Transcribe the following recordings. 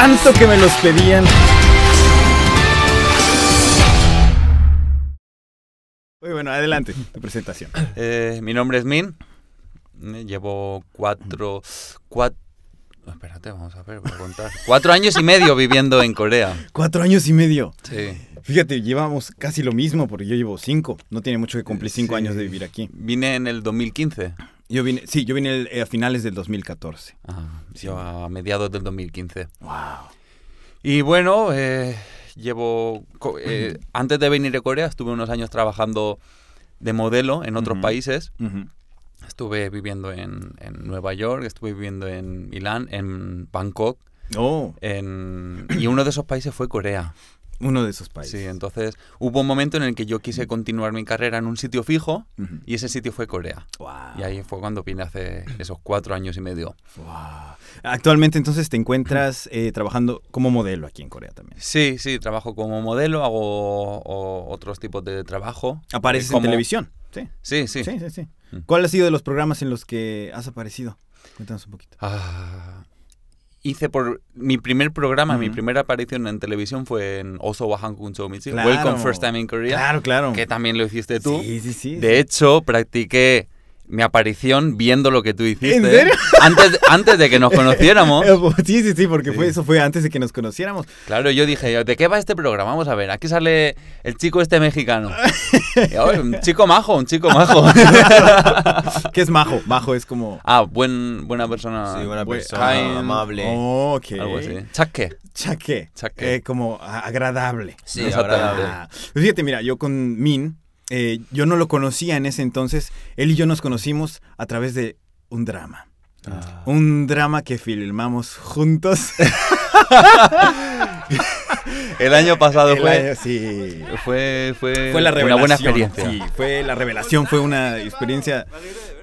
tanto que me los pedían. Muy bueno, adelante, tu presentación. Eh, mi nombre es Min. Llevo cuatro, cuatro Espérate, vamos a ver, voy a contar. Cuatro años y medio viviendo en Corea. Cuatro años y medio. Sí. Fíjate, llevamos casi lo mismo, porque yo llevo cinco. No tiene mucho que cumplir cinco años de vivir aquí. Vine en el 2015. Yo vine, sí, yo vine eh, a finales del 2014. Ah, sí. a mediados del 2015. Wow. Y bueno, eh, llevo... Eh, antes de venir a Corea estuve unos años trabajando de modelo en otros países. Estuve viviendo en, Nueva York, estuve viviendo en Milán, en Bangkok. Oh. En, y uno de esos países fue Corea. Uno de esos países. Sí, entonces hubo un momento en el que yo quise mm. continuar mi carrera en un sitio fijo y ese sitio fue Corea. Y ahí fue cuando vine hace esos cuatro años y medio. Actualmente entonces te encuentras eh, trabajando como modelo aquí en Corea también. Sí, sí, trabajo como modelo, hago otros tipos de trabajo. Apareces en televisión. Sí. Sí, sí. sí, sí. Mm. ¿Cuál ha sido de los programas en los que has aparecido? Cuéntanos un poquito. Ah, hice por mi primer programa, mi primera aparición en televisión fue en Oso Welcome First Time in Korea. Claro, claro. Que también lo hiciste tú. Sí, sí, sí. De hecho, practiqué mi aparición viendo lo que tú hiciste. ¿En serio? Antes, antes de que nos eh, conociéramos. Eh, pues, sí, sí, sí, porque Fue, eso fue antes de que nos conociéramos. Claro, yo dije, ¿de qué va este programa? Vamos a ver, aquí sale el chico este mexicano. un chico majo, un chico majo. ¿Qué es majo? Majo es como... Ah, buen, buena persona. Sí, buena persona, amable. Oh, ok. Algo Chaque. Chaque. Eh, como agradable. Sí, agradable. Pues fíjate, mira, yo con Min... Eh, yo no lo conocía en ese entonces, él y yo nos conocimos a través de un drama. Ah. Un drama que filmamos juntos. El año pasado fue, sí. fue, fue, una buena experiencia. fue la revelación, fue una experiencia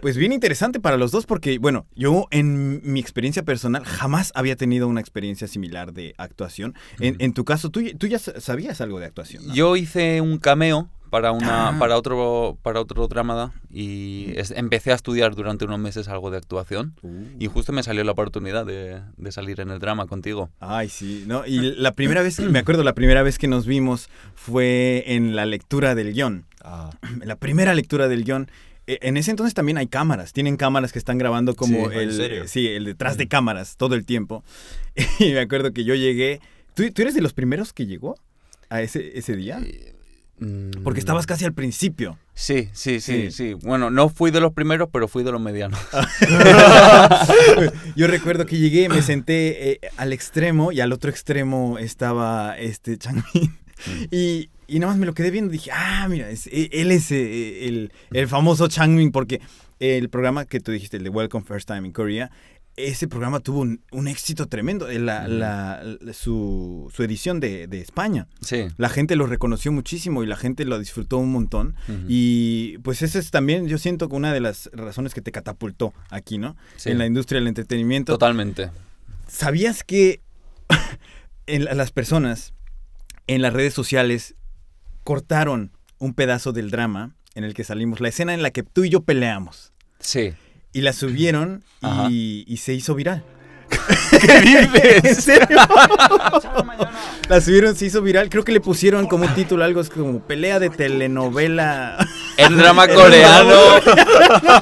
pues bien interesante para los dos porque, bueno, yo en mi experiencia personal jamás había tenido una experiencia similar de actuación. En, en tu caso, tú, ya sabías algo de actuación. Yo hice un cameo para, una, ah. para, otro, para otro drama y empecé a estudiar durante unos meses algo de actuación y uh. justo me salió la oportunidad de, de, salir en el drama contigo. Ay, sí, no, y la primera vez, me acuerdo, la primera vez que nos vimos fue en la lectura del guión. Ah. La primera lectura del guión e, en ese entonces también hay cámaras, tienen cámaras que están grabando como el, sí, el detrás de mm. cámaras todo el tiempo. Y me acuerdo que yo llegué, ¿tú, tú eres de los primeros que llegó a ese, ese día? Sí. Eh, Mm. Porque estabas casi al principio. Sí, sí, sí, sí, Bueno, no fui de los primeros, pero fui de los medianos. Ah. Yo recuerdo que llegué, me senté eh, al extremo y al otro extremo estaba este Changmin. Mm. Y, y nada más me lo quedé viendo. y Dije, ah, mira, e, él es eh, el, el famoso Changmin porque el programa que tú dijiste, el de Welcome First Time in Korea, ese programa tuvo un, éxito tremendo. en eh, su, edición de, España. Sí. La gente lo reconoció muchísimo y la gente lo disfrutó un montón. Y pues esa es también, yo siento que una de las razones que te catapultó aquí, ¿no? Sí. En la industria del entretenimiento. Totalmente. ¿Sabías que en las personas en las redes sociales cortaron un pedazo del drama en el que salimos? La escena en la que tú y yo peleamos. Sí. Y la subieron y, se hizo viral. ¿Qué dices? ¿En serio? la subieron, se hizo viral. Creo que le pusieron como título algo como pelea de telenovela. El drama coreano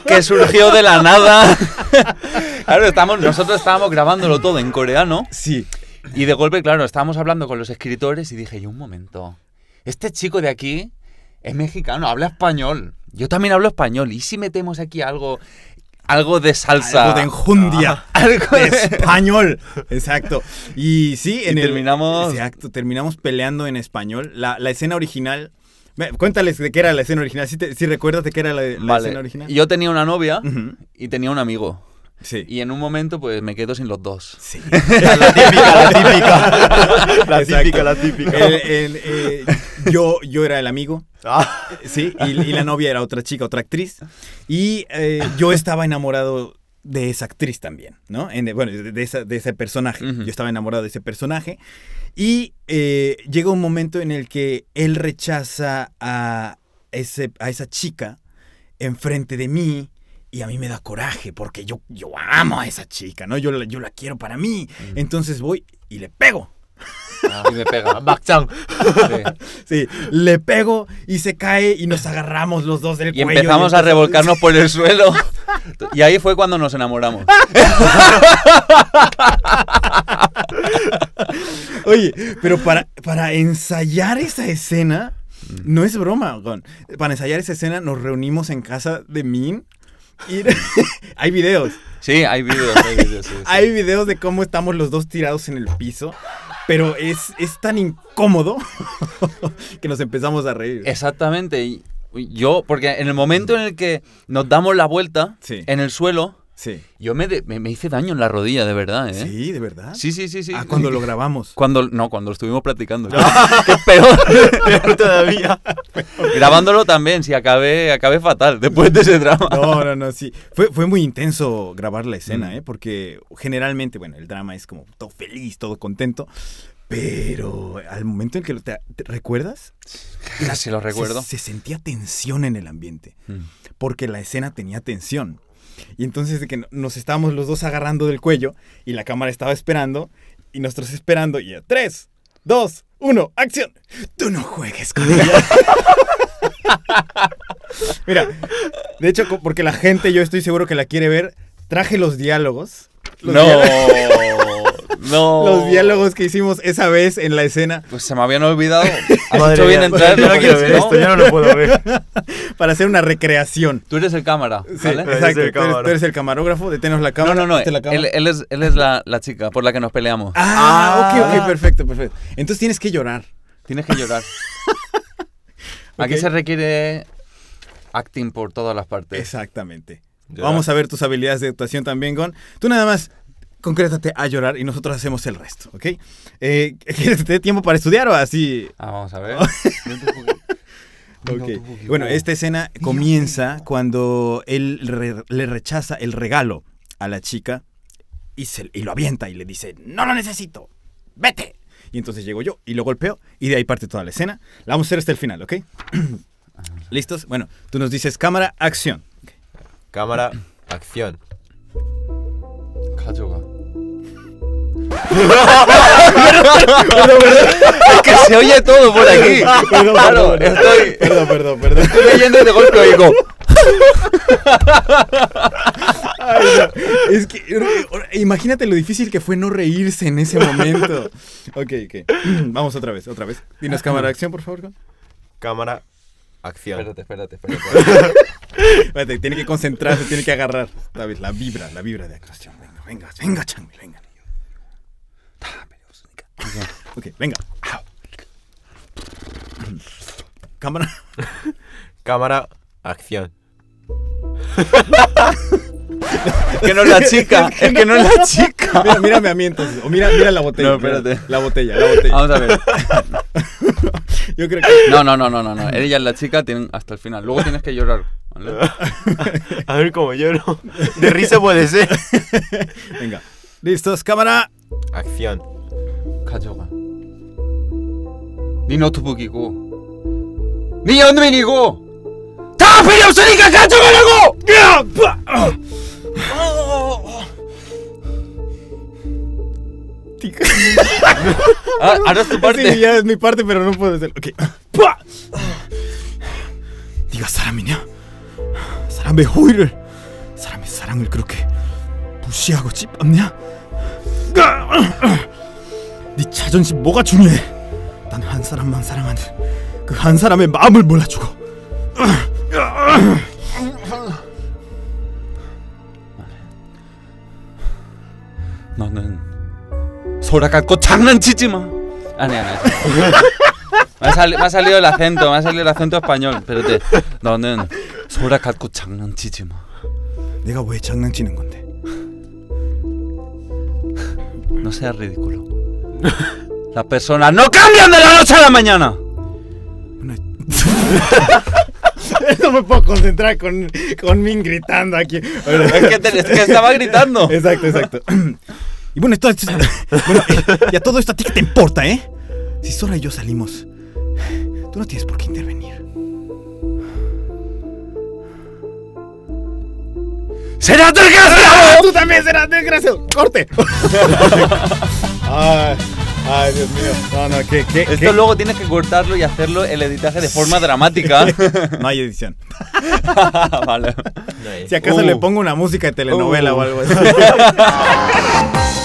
que surgió de la nada. Claro, estamos, nosotros estábamos grabándolo todo en coreano. Sí. Y de golpe, claro, estábamos hablando con los escritores y dije, yo un momento, este chico de aquí es mexicano, habla español. Yo también hablo español. ¿Y si metemos aquí algo algo de salsa. Algo de enjundia. algo de, español. Exacto. Y sí, en el, terminamos. Exacto, terminamos peleando en español. La, escena original. Cuéntales de qué era la escena original. Si, recuerdas de qué era la, escena original. Yo tenía una novia y tenía un amigo. Sí. Y en un momento, pues me quedo sin los dos. Sí. la típica, la típica. La típica, la típica. Eh, yo, yo era el amigo. Ah. Eh, sí. Y, la novia era otra chica, otra actriz. Y eh, yo estaba enamorado de esa actriz también, ¿no? bueno, de, ese personaje. Yo estaba enamorado de ese personaje. Y llega un momento en el que él rechaza a, a esa chica enfrente de mí y a mí me da coraje porque yo, yo amo a esa chica, ¿no? Yo, yo la quiero para mí. Mm. Entonces voy y le pego. Ah. y me pega, Sí. le pego y se cae y nos agarramos los dos del cuello. y empezamos a revolcarnos por el suelo. Y ahí fue cuando nos enamoramos. Oye, pero para, para ensayar esa escena, mm. no es broma, Para ensayar esa escena nos reunimos en casa de Min hay videos. Sí, hay videos. Hay videos, de cómo estamos los dos tirados en el piso. Pero es, es tan incómodo que nos empezamos a reír. Exactamente. y Yo, porque en el momento en el que nos damos la vuelta en el suelo, Sí. Yo me, hice daño en la rodilla, de verdad, ¿eh? Sí, de verdad. Sí, sí, sí, sí. Ah, cuando lo grabamos. Cuando, no, cuando lo estuvimos platicando peor, peor todavía. Grabándolo también, sí, acabé, acabé fatal después de ese drama. No, no, no, sí. Fue, fue muy intenso grabar la escena, mm. ¿eh? Porque generalmente, bueno, el drama es como todo feliz, todo contento. Pero al momento en que lo te, recuerdas, casi lo recuerdo. Se, sentía tensión en el ambiente. Mm. Porque la escena tenía tensión. Y entonces de que nos estábamos los dos agarrando del cuello y la cámara estaba esperando y nosotros esperando y a tres, dos, uno, acción. Tú no juegues con ella. Mira, de hecho, porque la gente, yo estoy seguro que la quiere ver, traje los diálogos. no. no. Los diálogos que hicimos esa vez en la escena. Pues se me habían olvidado bien entrar. esto, no lo Para hacer una recreación. Tú eres el cámara, ¿vale? exacto. Tú eres, el camarógrafo, detenos la cámara. No, no, no. Él, es, la, chica por la que nos peleamos. Ah, ah, ok, ok, perfecto, perfecto. Entonces tienes que llorar. Tienes que llorar. Aquí se requiere acting por todas las partes. Exactamente. Vamos a ver tus habilidades de actuación también, Gon. Tú nada más concrétate a llorar y nosotros hacemos el resto, ¿ok? Eh, tiempo para estudiar o así? Ah, vamos a ver. Bueno, esta escena comienza cuando él le rechaza el regalo a la chica y, y lo avienta y le dice, no lo necesito, vete. Y entonces llego yo y lo golpeo y de ahí parte toda la escena. La vamos a hacer hasta el final, ¿ok? Ah. ¿Listos? Bueno, tú nos dices cámara, acción. Cámara, acción. Es que se oye todo por aquí. Perdón, perdón, estoy... perdón, perdón, perdón. Estoy leyendo de golpe oigo. Es que imagínate lo difícil que fue no reírse en ese momento. Ok, ok. Vamos otra vez, otra vez. Dinos cámara de acción, por favor. Cámara acción. Espérate, espérate, espérate. espérate. tiene que concentrarse, tiene que agarrar. La vibra, la vibra de acción. Venga, venga, venga, Changmi, venga. Ok, venga. Cámara. Cámara, acción. que no es la chica, es que no es la chica. Mira, mírame a mí entonces. O mira, mira la botella. No, espérate. La botella, la botella. Vamos a ver. Yo creo que. No, no, no, no, no. Ella es la chica hasta el final. Luego tienes que llorar. A ver cómo lloro. De risa puede ser. Venga. Listos, cámara. Acción. 가져가. 네 노트북이고, 네 연맨이고, 다 필요 없으니까 가져가라고! ah, ahora es tu p a r p e r o no puedo hacerlo. Ok. 네가 사람이냐? 사람의 호의를 사람의 사랑을 그렇게 무시하고 찝었냐? 네 자존심 뭐가 중요해? 난 한 사람만 사랑하는 그 한 사람의 마음을 몰라주고. 너는 소라갈 거 장난치지 마. 아니 아니. Me ha, salido, me ha salido el acento, me ha salido el acento español. Espérate. 너는 소라 갖고 장난치지 마. 내가 왜 장난치는 건데? No seas ridículo. Las personas no cambian de la noche a la mañana. no me puedo concentrar con, con gritando aquí. es, estaba gritando. Exacto, exacto. Y bueno, esto, y a todo esto a ti que te importa, ¿eh? Si Sora y yo salimos, tú no tienes por qué intervenir. Será desgraciado! ¡Tú también serás desgraciado! ¡Corte! Ay, ay, Dios mío. Esto luego tienes que cortarlo y hacerlo el editaje de forma dramática. No hay edición. vale. Si acaso le uh. pongo una música de telenovela uh. o algo así.